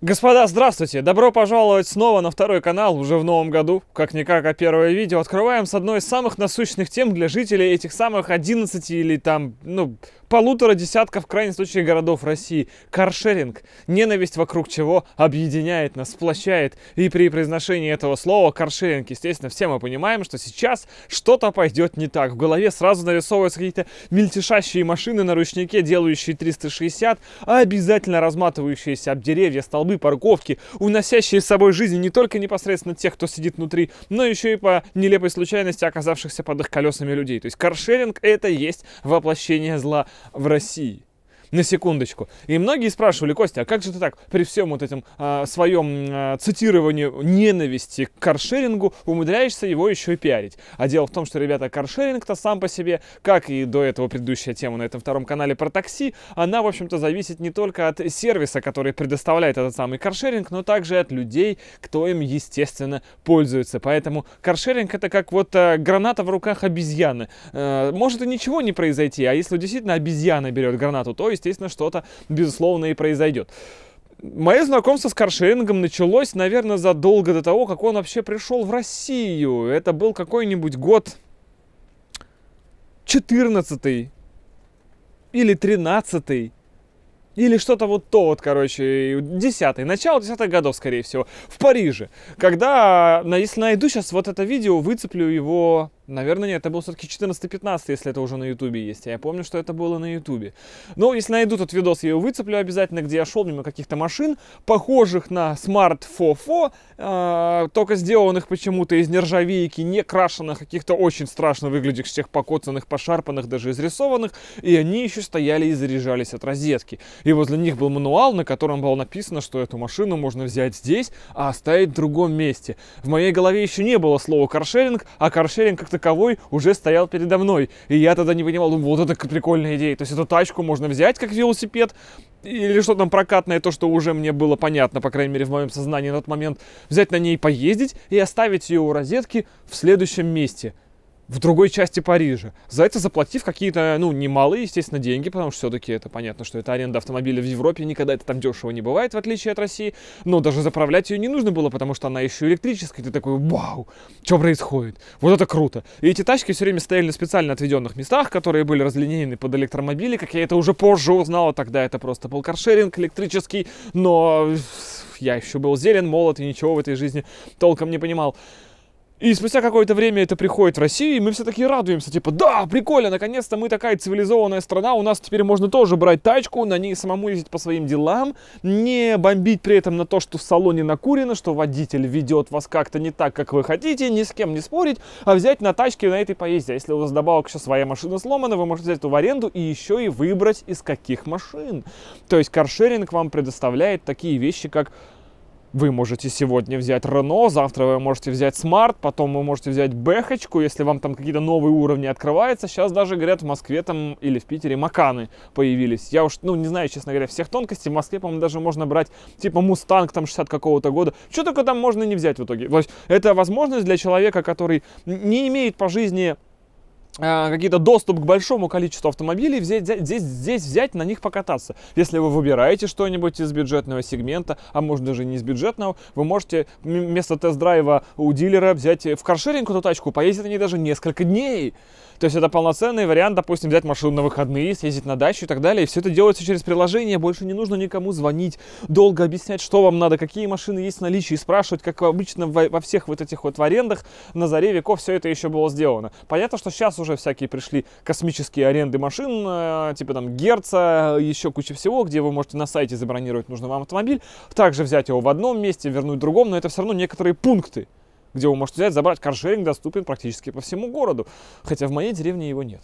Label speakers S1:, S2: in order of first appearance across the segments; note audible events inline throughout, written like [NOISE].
S1: Господа, здравствуйте! Добро пожаловать снова на второй канал уже в новом году. Как-никак, а первое видео открываем с одной из самых насущных тем для жителей этих самых 11 или там, ну, полутора десятков, в крайнем случае, городов России. Каршеринг. Ненависть вокруг чего объединяет нас, сплощает. И при произношении этого слова каршеринг, естественно, все мы понимаем, что сейчас что-то пойдет не так. В голове сразу нарисовываются какие-то мельтешащие машины на ручнике, делающие 360, а обязательно разматывающиеся об деревья, столбы столбы парковки, уносящие с собой жизни не только непосредственно тех, кто сидит внутри, но еще и по нелепой случайности оказавшихся под их колесами людей. То есть каршеринг это есть воплощение зла в России на секундочку. И многие спрашивали, Костя, а как же ты так при всем вот этом а, своем а, цитировании ненависти к каршерингу умудряешься его еще и пиарить? А дело в том, что, ребята, каршеринг-то сам по себе, как и до этого предыдущая тема на этом втором канале про такси, она, в общем-то, зависит не только от сервиса, который предоставляет этот самый каршеринг, но также от людей, кто им, естественно, пользуется. Поэтому каршеринг это как вот а, граната в руках обезьяны. А, может и ничего не произойти, а если действительно обезьяна берет гранату, то, естественно, что-то, безусловно, и произойдет. Мое знакомство с каршерингом началось, наверное, задолго до того, как он вообще пришел в Россию. Это был какой-нибудь год 14 или 13 или что-то вот то вот, короче, 10 начало 10-х годов, скорее всего, в Париже. Когда, а, если найду сейчас вот это видео, выцеплю его Наверное, нет, это был все-таки 14-15, если это уже на Ютубе есть. А я помню, что это было на Ютубе. Но если найду тот видос, я его выцеплю обязательно, где я шел мимо каких-то машин, похожих на Smart Fofo, э, только сделанных почему-то из нержавейки, не крашенных, каких-то очень страшно выглядящих, покоцанных, пошарпанных, даже изрисованных. И они еще стояли и заряжались от розетки. И возле них был мануал, на котором было написано, что эту машину можно взять здесь, а оставить в другом месте. В моей голове еще не было слова каршеринг, а каршеринг как-то таковой уже стоял передо мной. И я тогда не понимал, ну вот это прикольная идея. То есть эту тачку можно взять как велосипед, или что там прокатное, то, что уже мне было понятно, по крайней мере, в моем сознании на тот момент, взять на ней поездить и оставить ее у розетки в следующем месте в другой части Парижа, за это заплатив какие-то, ну, немалые, естественно, деньги, потому что все-таки это понятно, что это аренда автомобиля в Европе, никогда это там дешево не бывает, в отличие от России, но даже заправлять ее не нужно было, потому что она еще электрическая, ты такой, вау, что происходит, вот это круто. И эти тачки все время стояли на специально отведенных местах, которые были разлинейны под электромобили, как я это уже позже узнал, тогда это просто был каршеринг электрический, но я еще был зелен, молод и ничего в этой жизни толком не понимал. И спустя какое-то время это приходит в Россию, и мы все таки радуемся, типа, да, прикольно, наконец-то мы такая цивилизованная страна, у нас теперь можно тоже брать тачку, на ней самому ездить по своим делам, не бомбить при этом на то, что в салоне накурено, что водитель ведет вас как-то не так, как вы хотите, ни с кем не спорить, а взять на тачке на этой поездить. если у вас добавок еще своя машина сломана, вы можете взять эту в аренду и еще и выбрать из каких машин. То есть каршеринг вам предоставляет такие вещи, как вы можете сегодня взять Рено, завтра вы можете взять Смарт, потом вы можете взять Бэхочку, если вам там какие-то новые уровни открываются. Сейчас даже, говорят, в Москве там или в Питере Маканы появились. Я уж, ну, не знаю, честно говоря, всех тонкостей. В Москве, по-моему, даже можно брать типа Мустанг там 60 какого-то года. Что только там можно не взять в итоге? То есть это возможность для человека, который не имеет по жизни Э, какие-то доступ к большому количеству автомобилей, взять, здесь, здесь взять на них покататься. Если вы выбираете что-нибудь из бюджетного сегмента, а может даже не из бюджетного, вы можете вместо тест-драйва у дилера взять э, в каршеринг эту тачку, поездить на ней даже несколько дней. То есть это полноценный вариант, допустим, взять машину на выходные, съездить на дачу и так далее. И все это делается через приложение, больше не нужно никому звонить, долго объяснять, что вам надо, какие машины есть в наличии, и спрашивать, как обычно во, всех вот этих вот арендах на заре веков все это еще было сделано. Понятно, что сейчас уже уже всякие пришли космические аренды машин, э, типа там Герца, еще куча всего, где вы можете на сайте забронировать нужный вам автомобиль, также взять его в одном месте, вернуть в другом, но это все равно некоторые пункты, где вы можете взять, забрать. Каршеринг доступен практически по всему городу, хотя в моей деревне его нет.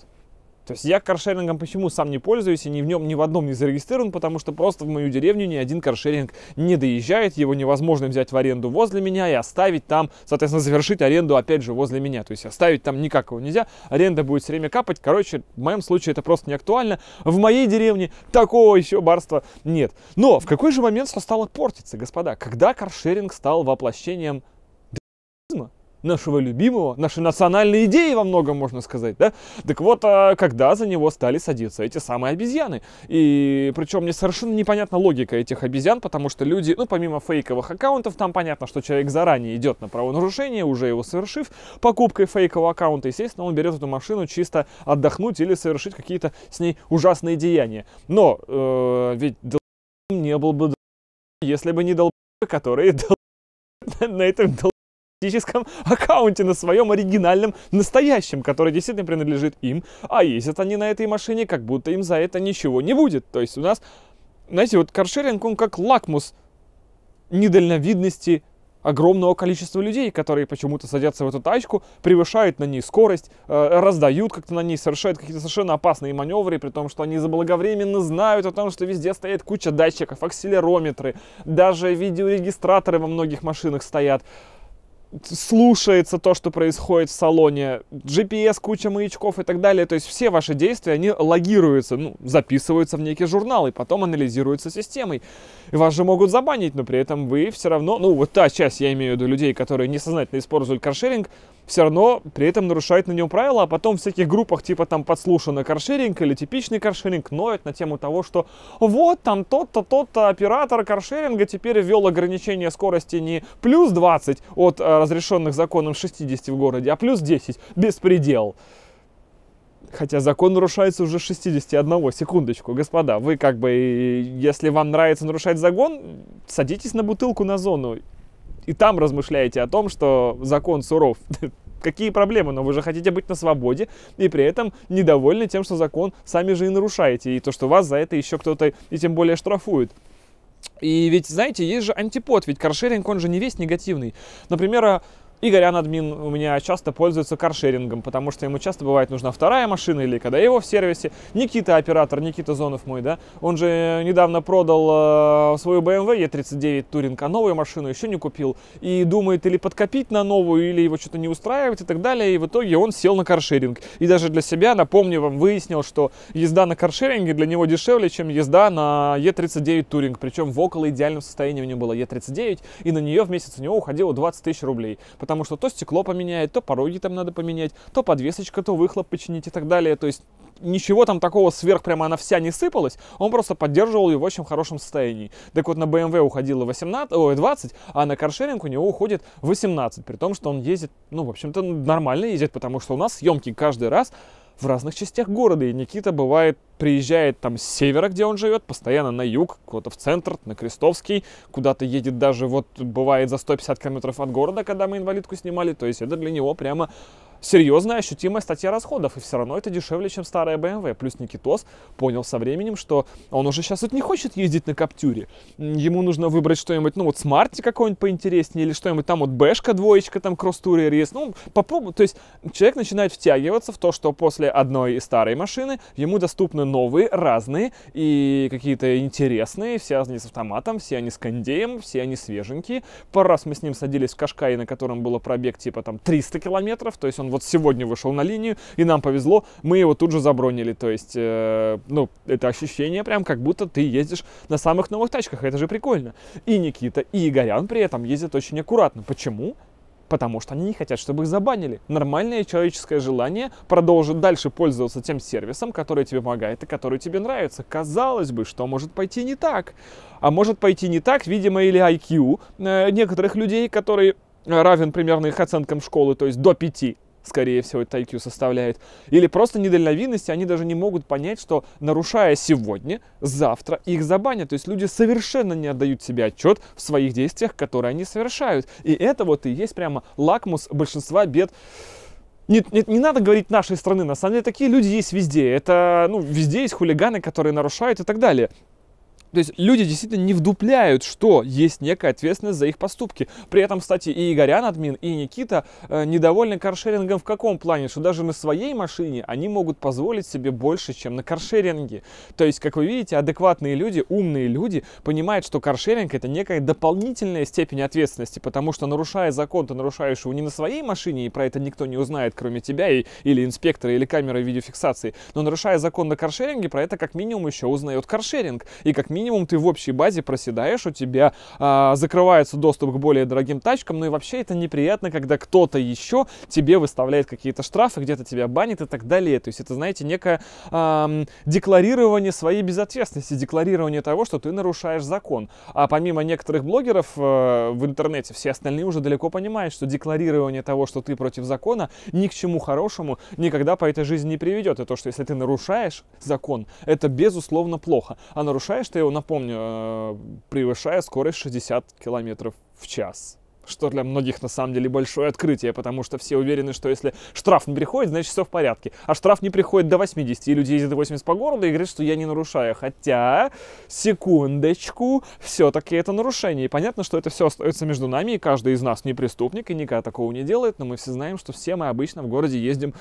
S1: То есть я каршерингом почему сам не пользуюсь и ни в нем ни в одном не зарегистрирован, потому что просто в мою деревню ни один каршеринг не доезжает, его невозможно взять в аренду возле меня и оставить там, соответственно, завершить аренду опять же возле меня. То есть оставить там никак его нельзя, аренда будет все время капать. Короче, в моем случае это просто не актуально. В моей деревне такого еще барства нет. Но в какой же момент все стало портиться, господа? Когда каршеринг стал воплощением нашего любимого, нашей национальной идеи во многом, можно сказать, да? Так вот, а, когда за него стали садиться эти самые обезьяны? И причем мне совершенно непонятна логика этих обезьян, потому что люди, ну, помимо фейковых аккаунтов, там понятно, что человек заранее идет на правонарушение, уже его совершив покупкой фейкового аккаунта, естественно, он берет эту машину чисто отдохнуть или совершить какие-то с ней ужасные деяния. Но э, ведь дол... не был бы дол... если бы не долб, которые дол... [LAUGHS] на этом дол фантастическом [LAUGHS] аккаунте, на своем оригинальном, настоящем, который действительно принадлежит им, а ездят они на этой машине, как будто им за это ничего не будет. То есть у нас, знаете, вот каршеринг, он как лакмус недальновидности огромного количества людей, которые почему-то садятся в эту тачку, превышают на ней скорость, э, раздают как-то на ней, совершают какие-то совершенно опасные маневры, при том, что они заблаговременно знают о том, что везде стоит куча датчиков, акселерометры, даже видеорегистраторы во многих машинах стоят слушается то, что происходит в салоне, GPS, куча маячков и так далее. То есть все ваши действия, они логируются, ну, записываются в некий журнал и потом анализируются системой. И вас же могут забанить, но при этом вы все равно, ну, вот та часть, я имею в виду людей, которые несознательно используют каршеринг, все равно при этом нарушают на нем правила, а потом в всяких группах типа там подслушано каршеринг или типичный каршеринг ноют на тему того, что вот там тот-то, тот-то оператор каршеринга теперь ввел ограничение скорости не плюс 20 от э, разрешенных законом 60 в городе, а плюс 10 – беспредел. Хотя закон нарушается уже 61, секундочку, господа. Вы как бы, если вам нравится нарушать закон, садитесь на бутылку на зону. И там размышляете о том, что закон суров. [LAUGHS] Какие проблемы? Но вы же хотите быть на свободе и при этом недовольны тем, что закон сами же и нарушаете. И то, что вас за это еще кто-то и тем более штрафует. И ведь, знаете, есть же антипод, ведь каршеринг, он же не весь негативный. Например, а, Игорь, админ у меня часто пользуется каршерингом, потому что ему часто бывает нужна вторая машина или когда его в сервисе. Никита оператор, Никита Зонов мой, да, он же недавно продал э, свою BMW E39 Touring, а новую машину еще не купил. И думает или подкопить на новую, или его что-то не устраивает и так далее. И в итоге он сел на каршеринг. И даже для себя, напомню вам, выяснил, что езда на каршеринге для него дешевле, чем езда на E39 Touring. Причем в около идеальном состоянии у него была E39, и на нее в месяц у него уходило 20 тысяч рублей. Потому потому что то стекло поменяет, то пороги там надо поменять, то подвесочка, то выхлоп починить и так далее. То есть ничего там такого сверх прямо она вся не сыпалась, он просто поддерживал ее в очень хорошем состоянии. Так вот на BMW эм уходило 18, ой, 20, а на каршеринг у него уходит 18, при том, что он ездит, ну, в общем-то, нормально ездит, потому что у нас съемки каждый раз в разных частях города. И Никита бывает, приезжает там с севера, где он живет, постоянно на юг, куда-то в центр, на Крестовский, куда-то едет даже, вот бывает за 150 километров от города, когда мы инвалидку снимали. То есть это для него прямо серьезная ощутимая статья расходов, и все равно это дешевле, чем старая BMW. Эм Плюс Никитос понял со временем, что он уже сейчас вот не хочет ездить на Каптюре. Ему нужно выбрать что-нибудь, ну вот смарти какой-нибудь поинтереснее, или что-нибудь там вот Бэшка двоечка, там кросс-туре Ну, попробуй. То есть человек начинает втягиваться в то, что после одной старой машины ему доступны новые, разные и какие-то интересные. Все они с автоматом, все они с кондеем, все они свеженькие. Пару раз мы с ним садились в Кашкай, на котором было пробег типа там 300 километров, то есть он вот сегодня вышел на линию, и нам повезло, мы его тут же забронили. То есть, э, ну, это ощущение прям, как будто ты ездишь на самых новых тачках, это же прикольно. И Никита, и Игорян при этом ездят очень аккуратно. Почему? потому что они не хотят, чтобы их забанили. Нормальное человеческое желание продолжить дальше пользоваться тем сервисом, который тебе помогает и который тебе нравится. Казалось бы, что может пойти не так? А может пойти не так, видимо, или IQ э, некоторых людей, которые равен примерно их оценкам школы, то есть до 5, скорее всего, это IQ составляет, или просто недальновидности, они даже не могут понять, что нарушая сегодня, завтра их забанят. То есть люди совершенно не отдают себе отчет в своих действиях, которые они совершают. И это вот и есть прямо лакмус большинства бед нет, нет, не надо говорить нашей страны, на самом деле такие люди есть везде. Это, ну, везде есть хулиганы, которые нарушают и так далее. То есть люди действительно не вдупляют, что есть некая ответственность за их поступки. При этом, кстати, и Игорян, админ, и Никита э, недовольны каршерингом в каком плане? Что даже на своей машине они могут позволить себе больше, чем на каршеринге. То есть, как вы видите, адекватные люди, умные люди понимают, что каршеринг это некая дополнительная степень ответственности, потому что нарушая закон, ты нарушаешь его не на своей машине, и про это никто не узнает, кроме тебя и, или инспектора, или камеры видеофиксации. Но нарушая закон на каршеринге, про это как минимум еще узнает каршеринг. И как минимум минимум ты в общей базе проседаешь, у тебя а, закрывается доступ к более дорогим тачкам, ну и вообще это неприятно, когда кто-то еще тебе выставляет какие-то штрафы, где-то тебя банит и так далее. То есть это, знаете, некое а, декларирование своей безответственности, декларирование того, что ты нарушаешь закон. А помимо некоторых блогеров а, в интернете, все остальные уже далеко понимают, что декларирование того, что ты против закона, ни к чему хорошему никогда по этой жизни не приведет. И то, что если ты нарушаешь закон, это безусловно плохо. А нарушаешь ты Рэйо, напомню, э, превышая скорость 60 км в час что для многих на самом деле большое открытие, потому что все уверены, что если штраф не приходит, значит все в порядке. А штраф не приходит до 80, и люди ездят 80 по городу и говорят, что я не нарушаю. Хотя, секундочку, все-таки это нарушение. И понятно, что это все остается между нами, и каждый из нас не преступник и никогда такого не делает, но мы все знаем, что все мы обычно в городе ездим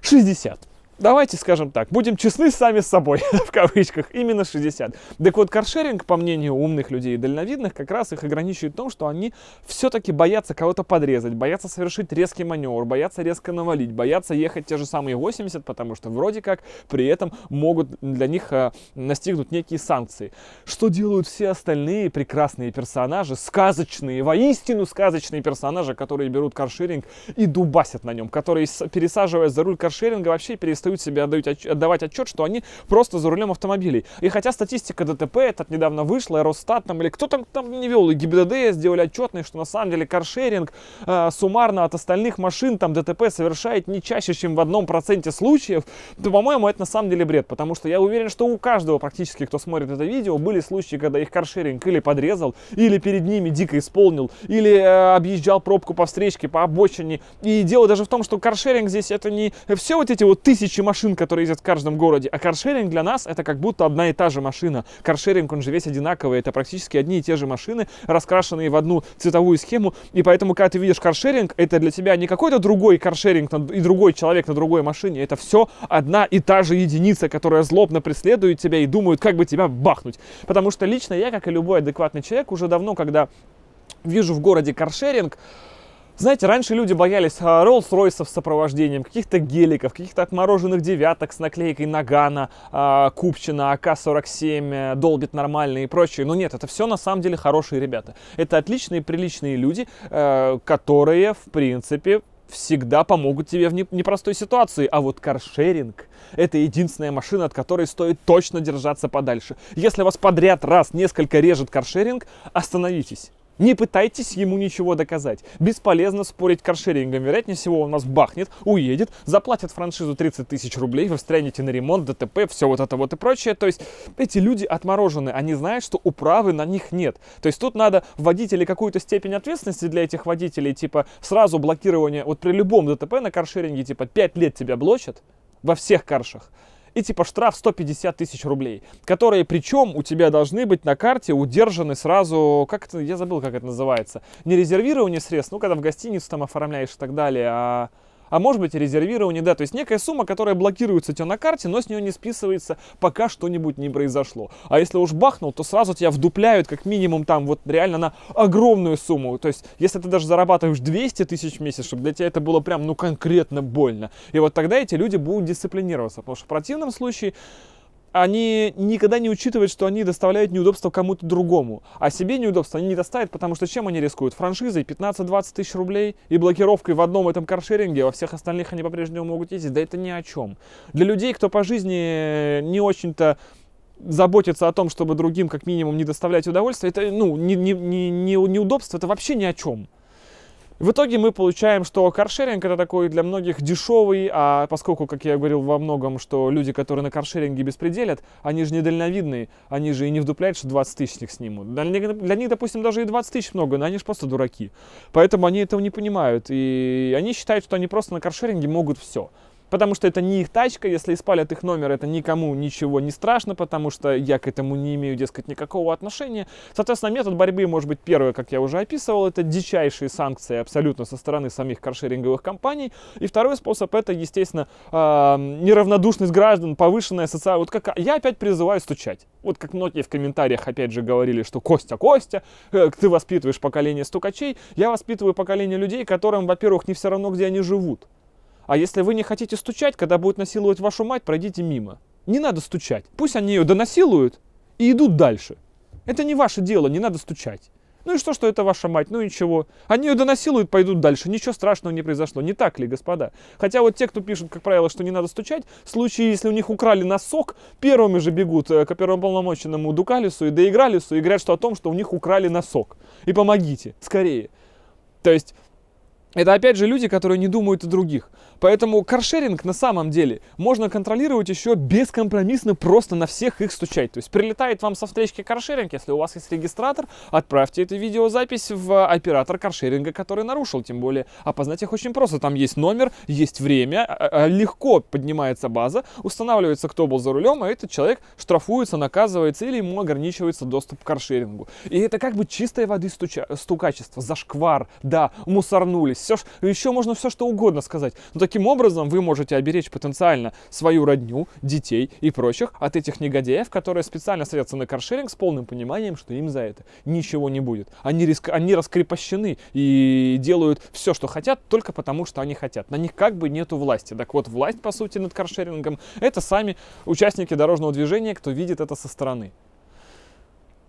S1: 60 давайте скажем так, будем честны сами с собой, [LAUGHS] в кавычках, именно 60. Так вот, каршеринг, по мнению умных людей и дальновидных, как раз их ограничивает в том, что они все-таки боятся кого-то подрезать, боятся совершить резкий маневр, боятся резко навалить, боятся ехать те же самые 80, потому что вроде как при этом могут для них э, настигнуть некие санкции. Что делают все остальные прекрасные персонажи, сказочные, воистину сказочные персонажи, которые берут каршеринг и дубасят на нем, которые, пересаживая за руль каршеринга, вообще перестают перестают себе отдать, отдавать отчет, что они просто за рулем автомобилей. И хотя статистика ДТП этот недавно вышла, и Росстат там, или кто там там не вел, и ГИБДД сделали отчетные, что на самом деле каршеринг э, суммарно от остальных машин там ДТП совершает не чаще, чем в одном проценте случаев, то, по-моему, это на самом деле бред, потому что я уверен, что у каждого практически, кто смотрит это видео, были случаи, когда их каршеринг или подрезал, или перед ними дико исполнил, или э, объезжал пробку по встречке, по обочине. И дело даже в том, что каршеринг здесь это не все вот эти вот тысячи тысячи машин, которые ездят в каждом городе, а каршеринг для нас это как будто одна и та же машина. Каршеринг, он же весь одинаковый, это практически одни и те же машины, раскрашенные в одну цветовую схему, и поэтому, когда ты видишь каршеринг, это для тебя не какой-то другой каршеринг и другой человек на другой машине, это все одна и та же единица, которая злобно преследует тебя и думает, как бы тебя бахнуть. Потому что лично я, как и любой адекватный человек, уже давно, когда вижу в городе каршеринг, знаете, раньше люди боялись а, Роллс-Ройсов с сопровождением, каких-то геликов, каких-то отмороженных девяток с наклейкой Нагана, а, Купчина, АК-47, э, Долбит нормальные и прочее. Но нет, это все на самом деле хорошие ребята. Это отличные, приличные люди, э, которые, в принципе, всегда помогут тебе в непростой ситуации. А вот каршеринг – это единственная машина, от которой стоит точно держаться подальше. Если вас подряд раз несколько режет каршеринг, остановитесь. Не пытайтесь ему ничего доказать. Бесполезно спорить каршерингом. Вероятнее всего, он нас бахнет, уедет, заплатит франшизу 30 тысяч рублей, вы встрянете на ремонт, ДТП, все вот это вот и прочее. То есть эти люди отморожены, они знают, что управы на них нет. То есть тут надо водители какую-то степень ответственности для этих водителей, типа сразу блокирование, вот при любом ДТП на каршеринге, типа 5 лет тебя блочат, во всех каршах и типа штраф 150 тысяч рублей, которые причем у тебя должны быть на карте удержаны сразу, как это, я забыл, как это называется, не резервирование средств, ну, когда в гостиницу там оформляешь и так далее, а а может быть резервирование, да, то есть некая сумма, которая блокируется у тебя на карте, но с нее не списывается, пока что-нибудь не произошло. А если уж бахнул, то сразу тебя вдупляют как минимум там вот реально на огромную сумму. То есть если ты даже зарабатываешь 200 тысяч в месяц, чтобы для тебя это было прям ну конкретно больно. И вот тогда эти люди будут дисциплинироваться, потому что в противном случае они никогда не учитывают, что они доставляют неудобства кому-то другому. А себе неудобства они не доставят, потому что чем они рискуют? Франшизой 15-20 тысяч рублей и блокировкой в одном этом каршеринге, во всех остальных они по-прежнему могут ездить. Да это ни о чем. Для людей, кто по жизни не очень-то заботится о том, чтобы другим как минимум не доставлять удовольствие, это, ну, не, не, не, не, неудобство, это вообще ни о чем. В итоге мы получаем, что каршеринг это такой для многих дешевый, а поскольку, как я говорил во многом, что люди, которые на каршеринге беспределят, они же недальновидные, они же и не вдупляют, что 20 тысяч с них снимут. Для них, для них, допустим, даже и 20 тысяч много, но они же просто дураки. Поэтому они этого не понимают, и они считают, что они просто на каршеринге могут все потому что это не их тачка, если испалят их номер, это никому ничего не страшно, потому что я к этому не имею, дескать, никакого отношения. Соответственно, метод борьбы может быть первое, как я уже описывал, это дичайшие санкции абсолютно со стороны самих каршеринговых компаний. И второй способ это, естественно, а, неравнодушность граждан, повышенная социальная... Вот как я опять призываю стучать. Вот как многие в комментариях опять же говорили, что Костя, Костя, э, ты воспитываешь поколение стукачей, я воспитываю поколение людей, которым, во-первых, не все равно, где они живут. А если вы не хотите стучать, когда будет насиловать вашу мать, пройдите мимо. Не надо стучать. Пусть они ее донасилуют и идут дальше. Это не ваше дело, не надо стучать. Ну и что, что это ваша мать? Ну ничего. Они ее донасилуют, пойдут дальше. Ничего страшного не произошло. Не так ли, господа? Хотя вот те, кто пишут, как правило, что не надо стучать, в случае, если у них украли носок, первыми же бегут э, к оперуполномоченному Дукалису и Доигралису и говорят что о том, что у них украли носок. И помогите, скорее. То есть, это опять же люди, которые не думают о других. Поэтому каршеринг на самом деле можно контролировать еще бескомпромиссно просто на всех их стучать. То есть прилетает вам со встречки каршеринг, если у вас есть регистратор, отправьте эту видеозапись в оператор каршеринга, который нарушил. Тем более опознать их очень просто. Там есть номер, есть время, а, а, а, легко поднимается база, устанавливается, кто был за рулем, а этот человек штрафуется, наказывается или ему ограничивается доступ к каршерингу. И это как бы чистой воды стуча, стукачество, зашквар, да, мусорнулись, все, еще можно все что угодно сказать. Но ну, таким образом вы можете оберечь потенциально свою родню, детей и прочих от этих негодяев, которые специально садятся на каршеринг с полным пониманием, что им за это ничего не будет. Они, риск... они раскрепощены и делают все, что хотят, только потому, что они хотят. На них как бы нету власти. Так вот, власть, по сути, над каршерингом – это сами участники дорожного движения, кто видит это со стороны.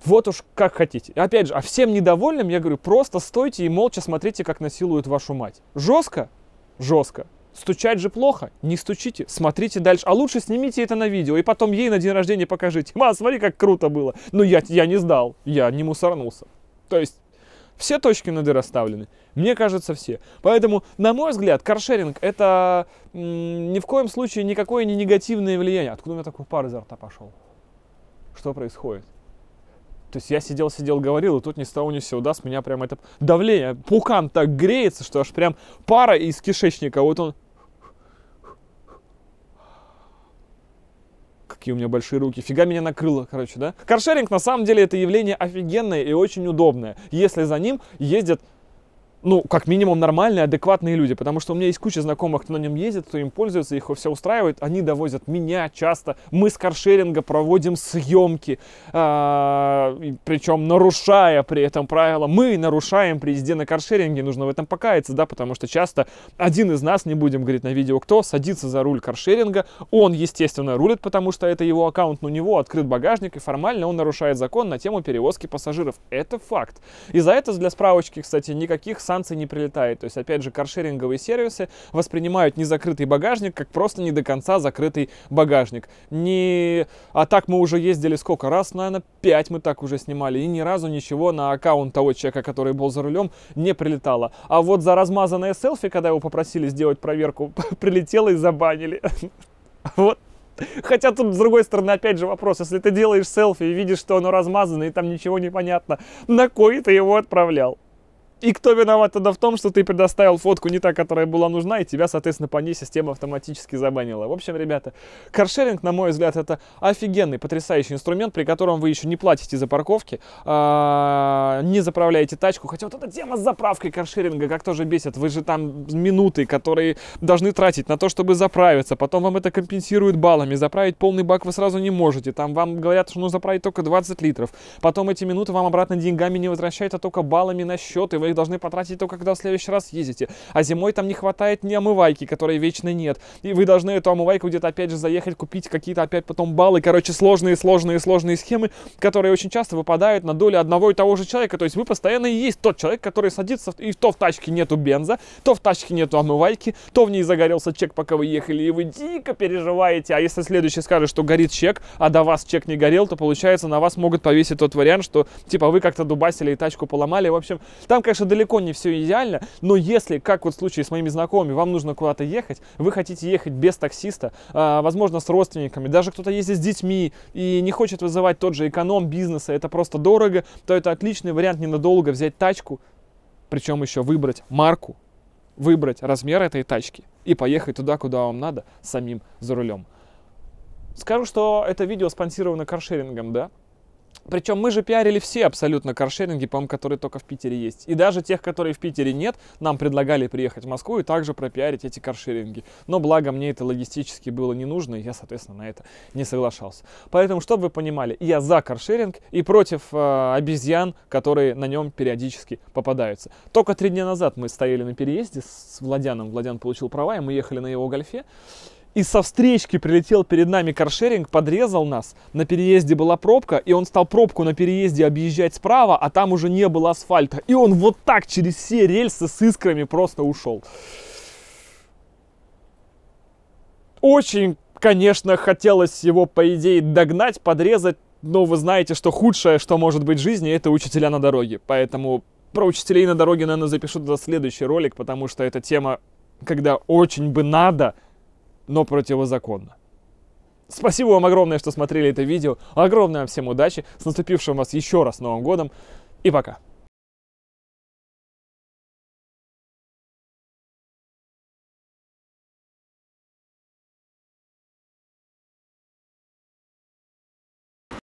S1: Вот уж как хотите. Опять же, а всем недовольным я говорю, просто стойте и молча смотрите, как насилуют вашу мать. Жестко? Жестко. Стучать же плохо, не стучите, смотрите дальше. А лучше снимите это на видео и потом ей на день рождения покажите. Ма, смотри, как круто было. Но ну, я, я не сдал, я не мусорнулся. То есть все точки над «и» расставлены. Мне кажется, все. Поэтому, на мой взгляд, каршеринг — это ни в коем случае никакое не негативное влияние. Откуда у меня такой пар изо рта пошел? Что происходит? То есть я сидел, сидел, говорил, и тут ни с того ни с сего, да, с меня прям это давление, пукан так греется, что аж прям пара из кишечника, вот он какие у меня большие руки, фига меня накрыло, короче, да. Каршеринг на самом деле это явление офигенное и очень удобное, если за ним ездят ну, как минимум, нормальные, адекватные люди. Потому что у меня есть куча знакомых, кто на нем ездит, кто им пользуется, их все устраивает. Они довозят меня часто. Мы с каршеринга проводим съемки. А, причем нарушая при этом правила. Мы нарушаем при езде на каршеринге. Нужно в этом покаяться, да, потому что часто один из нас, не будем говорить на видео кто, садится за руль каршеринга. Он, естественно, рулит, потому что это его аккаунт. У него открыт багажник, и формально он нарушает закон на тему перевозки пассажиров. Это факт. И за это для справочки, кстати, никаких санкций не прилетает. То есть, опять же, каршеринговые сервисы воспринимают незакрытый багажник как просто не до конца закрытый багажник. Не... А так мы уже ездили сколько раз? Наверное, 5 мы так уже снимали. И ни разу ничего на аккаунт того человека, который был за рулем, не прилетало. А вот за размазанное селфи, когда его попросили сделать проверку, [LAUGHS] прилетело и забанили. [LAUGHS] Вот Хотя тут, с другой стороны, опять же вопрос, если ты делаешь селфи и видишь, что оно размазано и там ничего не понятно, на кой ты его отправлял? И кто виноват тогда в том, что ты предоставил фотку не та, которая была нужна, и тебя, соответственно, по ней система автоматически забанила. В общем, ребята, каршеринг, на мой взгляд, это офигенный, потрясающий инструмент, при котором вы еще не платите за парковки, а, не заправляете тачку. Хотя вот эта тема с заправкой каршеринга как тоже бесит. Вы же там минуты, которые должны тратить на то, чтобы заправиться. Потом вам это компенсируют баллами. Заправить полный бак вы сразу не можете. Там вам говорят, что нужно заправить только 20 литров. Потом эти минуты вам обратно деньгами не возвращают, а только баллами на счет, и вы их должны потратить только когда в следующий раз ездите. А зимой там не хватает ни омывайки, которой вечно нет. И вы должны эту омывайку где-то опять же заехать, купить какие-то опять потом баллы. Короче, сложные, сложные, сложные схемы, которые очень часто выпадают на долю одного и того же человека. То есть вы постоянно и есть тот человек, который садится, и то в тачке нету бенза, то в тачке нету омывайки, то в ней загорелся чек, пока вы ехали, и вы дико переживаете. А если следующий скажет, что горит чек, а до вас чек не горел, то получается на вас могут повесить тот вариант, что типа вы как-то дубасили и тачку поломали. В общем, там, конечно, Конечно, далеко не все идеально, но если, как вот в случае с моими знакомыми, вам нужно куда-то ехать, вы хотите ехать без таксиста, а, возможно, с родственниками, даже кто-то ездит с детьми и не хочет вызывать тот же эконом бизнеса, это просто дорого, то это отличный вариант ненадолго взять тачку, причем еще выбрать марку, выбрать размер этой тачки и поехать туда, куда вам надо, самим за рулем. Скажу, что это видео спонсировано каршерингом, да? Причем мы же пиарили все абсолютно каршеринги, по-моему, которые только в Питере есть. И даже тех, которые в Питере нет, нам предлагали приехать в Москву и также пропиарить эти каршеринги. Но благо мне это логистически было не нужно, и я, соответственно, на это не соглашался. Поэтому, чтобы вы понимали, я за каршеринг и против э, обезьян, которые на нем периодически попадаются. Только три дня назад мы стояли на переезде с Владяном. Владян получил права, и мы ехали на его гольфе. И со встречки прилетел перед нами каршеринг, подрезал нас. На переезде была пробка, и он стал пробку на переезде объезжать справа, а там уже не было асфальта. И он вот так через все рельсы с искрами просто ушел. Очень, конечно, хотелось его, по идее, догнать, подрезать, но вы знаете, что худшее, что может быть в жизни, это учителя на дороге. Поэтому про учителей на дороге, наверное, запишу туда следующий ролик, потому что эта тема, когда очень бы надо, но противозаконно. Спасибо вам огромное, что смотрели это видео. Огромное вам всем удачи. С наступившим вас еще раз Новым годом. И пока.